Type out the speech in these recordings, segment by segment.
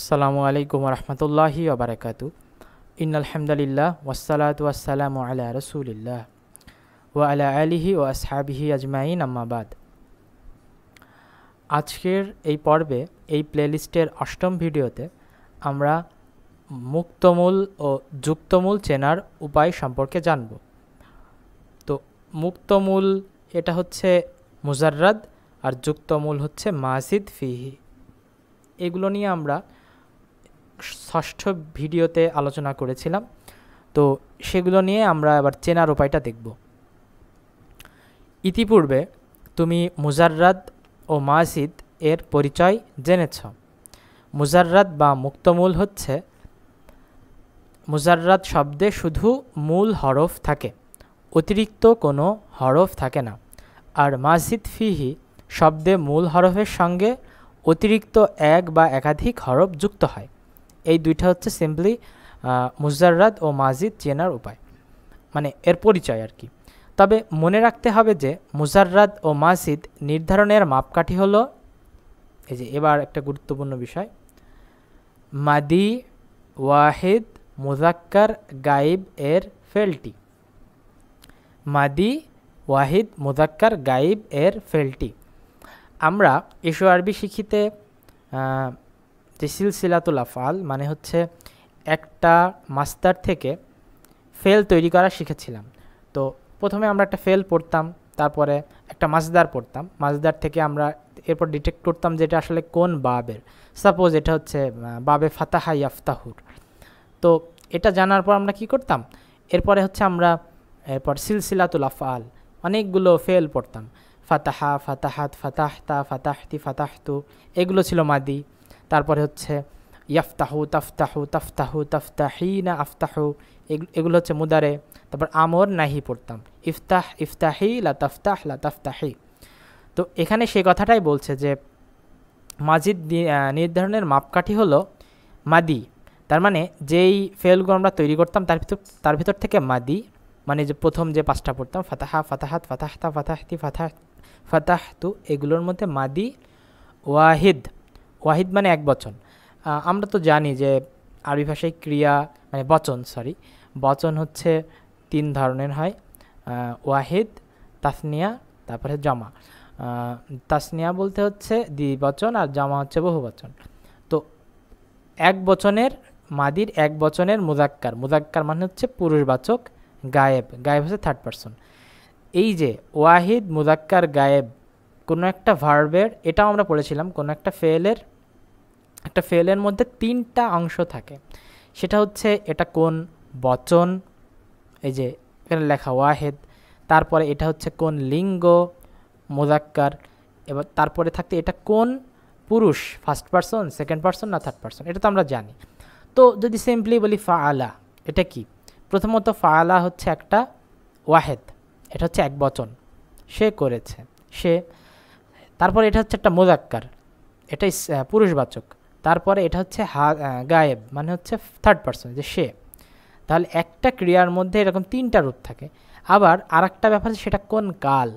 আসসালামু আলাইকুম রহমতুল্লাহি আবরাকাতু ইন আলহামদুলিল্লাহ ওসালাত ওয়াসালাম আলা রসুলিল্লাহ ও আলা আলিহি ও আসহাবিহি আজমাইন আম্মাবাদ আজকের এই পর্বে এই প্লেলিস্টের অষ্টম ভিডিওতে আমরা মুক্তমূল ও যুক্তমূল চেনার উপায় সম্পর্কে জানব তো মুক্তমূল এটা হচ্ছে মুজার্রাদ আর যুক্তমূল হচ্ছে মাসিদ ফিহি এগুলো নিয়ে আমরা ষষ্ঠ ভিডিওতে আলোচনা করেছিলাম তো সেগুলো নিয়ে আমরা এবার চেনার উপায়টা দেখব ইতিপূর্বে তুমি মুজাররাদ ও মাসিদ এর পরিচয় জেনেছ মুজাররাদ বা মুক্তমূল হচ্ছে মুজাররাদ শব্দে শুধু মূল হরফ থাকে অতিরিক্ত কোনো হরফ থাকে না আর মাসিদ ফিহি শব্দে মূল হরফের সঙ্গে অতিরিক্ত এক বা একাধিক হরফ যুক্ত হয় এই দুইটা হচ্ছে সিম্পলি মুজাররাদ ও মাজিদ চেনার উপায় মানে এর পরিচয় আর কি তবে মনে রাখতে হবে যে মুজাররাদ ও মাসিদ নির্ধারণের মাপকাঠি হল এই যে এবার একটা গুরুত্বপূর্ণ বিষয় মাদি ওয়াহিদ মুজাক্কার গাইব এর ফেলটি মাদি ওয়াহিদ মুজাক্কার গাইব এর ফেলটি আমরা ইসো আরবি শিখিতে যে সিলসিলাতুল আফাল মানে হচ্ছে একটা মাস্টার থেকে ফেল তৈরি করা শিখেছিলাম তো প্রথমে আমরা একটা ফেল পড়তাম তারপরে একটা মাছদার পড়তাম মাছদার থেকে আমরা এরপর ডিটেক্ট করতাম যে এটা আসলে কোন বাবের সাপোজ এটা হচ্ছে বাবে ফাতাহা ইয়াফতাহুর তো এটা জানার পর আমরা কি করতাম এরপরে হচ্ছে আমরা এরপর সিলসিলাতুল আফআল অনেকগুলো ফেল পড়তাম ফাতাহা ফাতাহাত ফাতাহতা ফাতাহতি ফাতাহতু এগুলো ছিল মাদি তারপরে হচ্ছে ইয়াফতাহু তাফতাহু তাফতাহু তাফতাহি না আফতাহু এগুলো হচ্ছে মুদারে তারপর আমর নাহি পড়তাম ইফতাহ ইফতাহি লা তাফতাহ লা তাফতাহি তো এখানে সেই কথাটাই বলছে যে মাজিদ নির্ধারণের মাপকাঠি হলো মাদি তার মানে যেই ফেলগুলো আমরা তৈরি করতাম তার ভিতর তার ভিতর থেকে মাদি মানে যে প্রথম যে পাঁচটা পড়তাম ফাতাহা ফাতাহাত ফাতাহতা ফাতাহতি ফাতাহ ফাতাহতু এগুলোর মধ্যে মাদি ওয়াহিদ ওয়াহিদ মানে এক বচন আমরা তো জানি যে আরবি ভাষায় ক্রিয়া মানে বচন সরি বচন হচ্ছে তিন ধরনের হয় ওয়াহিদ তাসনিয়া তারপরে জমা তাসনিয়া বলতে হচ্ছে দ্বিবচন আর জমা হচ্ছে বহু বচন তো এক বচনের মাদির এক বচনের মুজাক্কার মুজাক্কার মানে হচ্ছে পুরুষবাচক গায়েব গায়েব হচ্ছে থার্ড পারসন এই যে ওয়াহিদ মুজাক্কার গায়েব কোনো একটা ভার্বের এটাও আমরা পড়েছিলাম কোনো একটা ফেলের একটা ফেলের মধ্যে তিনটা অংশ থাকে সেটা হচ্ছে এটা কোন বচন এই যে এখানে লেখা ওয়াহেদ তারপরে এটা হচ্ছে কোন লিঙ্গ মোজাক্কার এবার তারপরে থাকতে এটা কোন পুরুষ ফার্স্ট পার্সন সেকেন্ড পার্সন না থার্ড পার্সন এটা তো আমরা জানি তো যদি সিম্পলি বলি ফা আলা এটা কি প্রথমত ফা আলা হচ্ছে একটা ওয়াহেদ এটা হচ্ছে এক বচন সে করেছে সে তারপরে এটা হচ্ছে একটা মোজাক্কার এটাই পুরুষবাচক তারপরে এটা হচ্ছে হা গায়েব মানে হচ্ছে থার্ড পার্সন যে সে তাহলে একটা ক্রিয়ার মধ্যে এরকম তিনটা রূপ থাকে আবার আর একটা ব্যাপার সেটা কোন কাল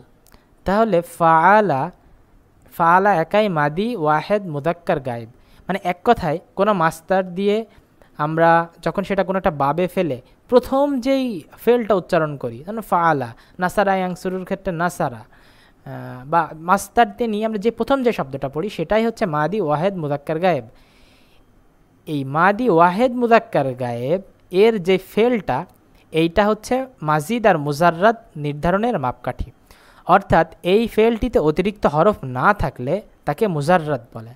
তাহলে ফালা ফালা একাই মাদি ওয়াহেদ মুদাক্কার গায়েব মানে এক কথায় কোনো মাস্টার দিয়ে আমরা যখন সেটা কোনো একটা বাবে ফেলে প্রথম যেই ফেলটা উচ্চারণ করি যেন ফালা নাসারা ইয়াংসুরুর ক্ষেত্রে নাসারা বা মাস্তারতে নিয়ে আমরা যে প্রথম যে শব্দটা পড়ি সেটাই হচ্ছে মাদি ওয়াহেদ মুজাক্কার গায়েব এই মাদি ওয়াহেদ মুজাক্কার গায়েব এর যে ফেলটা এইটা হচ্ছে মাজিদ আর মুজাররাত নির্ধারণের মাপকাঠি অর্থাৎ এই ফেলটিতে অতিরিক্ত হরফ না থাকলে তাকে মুজাররাত বলে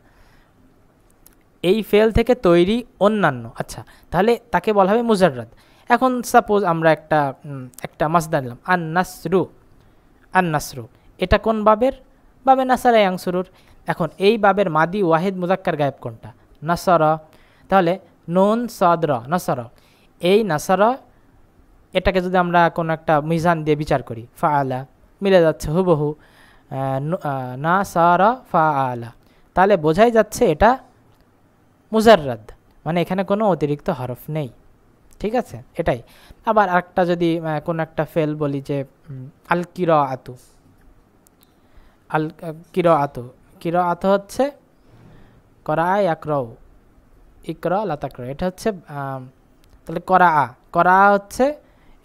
এই ফেল থেকে তৈরি অন্যান্য আচ্ছা তাহলে তাকে বলা হবে মুজাররাত এখন সাপোজ আমরা একটা একটা মাসদার নিলাম আন্নাসরু আন্নাসরু এটা কোন বাবের বাবে নাসারা ইয়াংসুরুর এখন এই বাবের মাদি ওয়াহিদ মুজাক্কার গায়েব কোনটা নাসার তাহলে নুন সদর নাসার এই নাসার এটাকে যদি আমরা কোনো একটা মিজান দিয়ে বিচার করি ফা আলা মিলে যাচ্ছে হুবহু না সার ফা আলা তাহলে বোঝাই যাচ্ছে এটা মুজাররাদ মানে এখানে কোনো অতিরিক্ত হরফ নেই ঠিক আছে এটাই আবার একটা যদি কোনো একটা ফেল বলি যে আলকিরা আতু আল কির আত কির আত হচ্ছে করা আ একর ইকর লাতাকর এটা হচ্ছে তাহলে করা আ করা হচ্ছে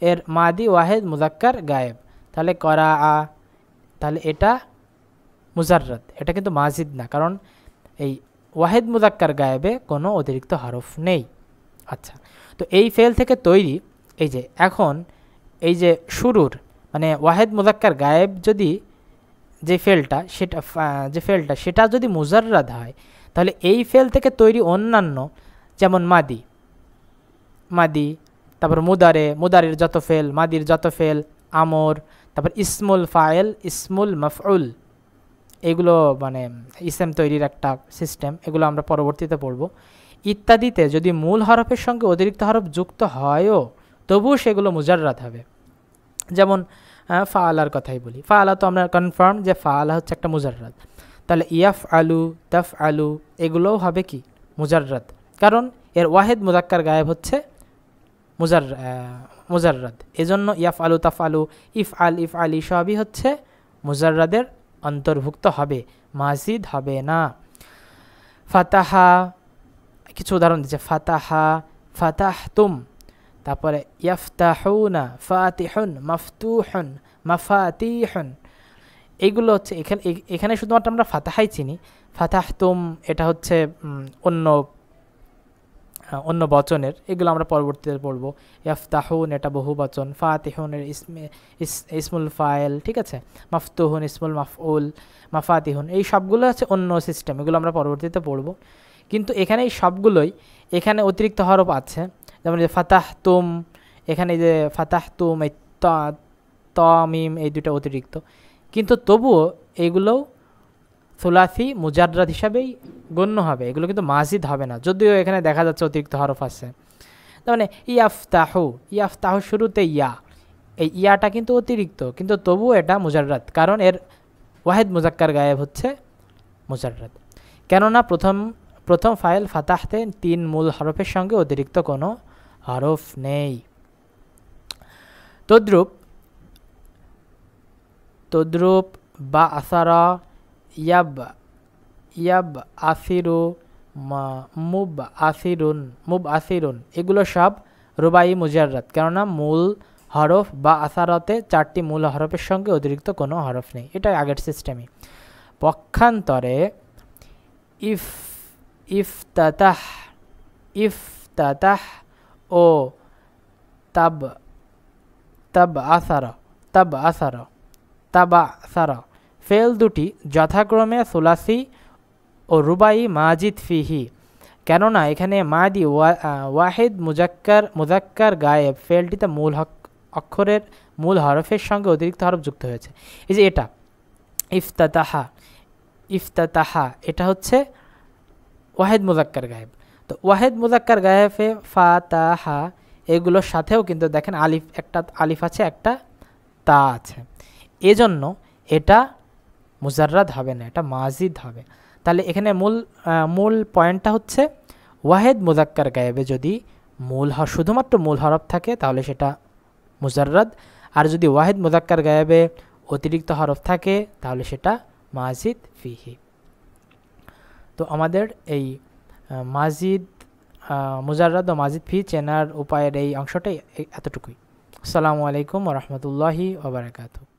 এর মাদি ওয়াহেদ মুজাক্কার গায়েব তাহলে করা আ তাহলে এটা মুজাররাত এটা কিন্তু মাজিদ না কারণ এই ওয়াহেদ মুজাক্কার গায়েবে কোনো অতিরিক্ত হরফ নেই আচ্ছা তো এই ফেল থেকে তৈরি এই যে এখন এই যে শুরুর মানে ওয়াহেদ মুজাক্কার গায়েব যদি যে ফেলটা সেটা যে ফেলটা সেটা যদি মুজাররাদ হয় তাহলে এই ফেল থেকে তৈরি অন্যান্য যেমন মাদি মাদি তারপর মুদারে মুদারের যত ফেল মাদির যত ফেল আমর তারপর ইসমুল ফায়েল ইসমুল মফউল এগুলো মানে ইসেম তৈরির একটা সিস্টেম এগুলো আমরা পরবর্তীতে পড়ব ইত্যাদিতে যদি মূল হরফের সঙ্গে অতিরিক্ত হরফ যুক্ত হয়ও তবুও সেগুলো মুজাররাত হবে যেমন আলার হ্যাঁ, কথাই বলি ফা আলা তো আমরা কনফার্ম যে ফা আলা হচ্ছে একটা মুজাররাত তাহলে ইয়াফ আলু তাফ আলু এগুলোও হবে কি মুজাররাত কারণ এর ওয়াহেদ মুজাক্কার গায়েব হচ্ছে মুজার মুজাররাদ এজন্য ইয়াফ আলু তাফ আলু ইফ আল ইফ আলি সবই হচ্ছে মুজাররাদের অন্তর্ভুক্ত হবে মাজিদ হবে না ফাতাহা কিছু উদাহরণ দিচ্ছে ফাতাহা ফাতাহ তুম তারপরে ইয়াফতাহুনা ফাতিহুন মাফতুহন মাফাতিহন এইগুলো হচ্ছে এখানে এখানে শুধুমাত্র আমরা ফাতাহাই চিনি ফাতাহতুম এটা হচ্ছে অন্য অন্য বচনের এগুলো আমরা পরবর্তীতে পড়ব ইয়াফতাহুন এটা বহু বচন ফাতিহুনের ইসমে ইসমুল ফায়েল ঠিক আছে মাফতুহুন ইসমুল মাফউল মাফাতিহুন এই সবগুলো আছে অন্য সিস্টেম এগুলো আমরা পরবর্তীতে পড়বো কিন্তু এখানে এই সবগুলোই এখানে অতিরিক্ত হরফ আছে যেমন যে ফাতাহ তুম এখানে যে ফাতাহ তুম এই ত মিম এই দুটো অতিরিক্ত কিন্তু তবুও এইগুলোও সুলাসি মুজাদ্রাদ হিসাবেই গণ্য হবে এগুলো কিন্তু মাজিদ হবে না যদিও এখানে দেখা যাচ্ছে অতিরিক্ত হরফ আছে মানে ইয়াফতাহু ইয়াফতাহু শুরুতে ইয়া এই ইয়াটা কিন্তু অতিরিক্ত কিন্তু তবুও এটা মুজাররাত কারণ এর ওয়াহেদ মুজাক্কার গায়েব হচ্ছে মুজাররাত কেননা প্রথম প্রথম ফাইল ফাতাহতে তিন মূল হরফের সঙ্গে অতিরিক্ত কোনো আরফ নেই তদ্রুপ তদ্রুপ বা আসারা ইয়াব ইয়াব আসিরু মুব আসিরুন মুব আসিরুন এগুলো সব রুবাই মুজাররাত কেননা মূল হরফ বা আসারতে চারটি মূল হরফের সঙ্গে অতিরিক্ত কোনো হরফ নেই এটা আগের সিস্টেমই পক্ষান্তরে ইফ ইফতাহ ইফতাতাহ ও তাব তাব আসার তাব আসার তাবা আসার ফেল দুটি যথাক্রমে সুলাসি ও রুবাই মাজিদ ফিহি কেননা এখানে মাদি ওয়াহিদ মুজাক্কার মুজাক্কার গায়েব ফেলটিতে মূল হক অক্ষরের মূল হরফের সঙ্গে অতিরিক্ত হরফ যুক্ত হয়েছে এই যে এটা ইফতাতাহা ইফতাতাহা এটা হচ্ছে ওয়াহেদ মুজাক্কার গায়েব তো ওয়াহেদ মুজাক্কার গায়েফে ফা তা হা এগুলোর সাথেও কিন্তু দেখেন আলিফ একটা আলিফ আছে একটা তা আছে এজন্য এটা মুজাররাদ হবে না এটা মাজিদ হবে তাহলে এখানে মূল মূল পয়েন্টটা হচ্ছে ওয়াহেদ মুজাক্কার গায়েবে যদি মূল হ শুধুমাত্র মূল হরফ থাকে তাহলে সেটা মুজাররাদ আর যদি ওয়াহেদ মুজাক্কার গায়েবে অতিরিক্ত হরফ থাকে তাহলে সেটা মাজিদ ফিহি তো আমাদের এই মাজিদ মুজাররাদ ও মাজিদ ফি চেনার উপায়ের এই অংশটাই এতটুকুই আসসালামু আলাইকুম রহমতুল্লাহি ওবরাকাতু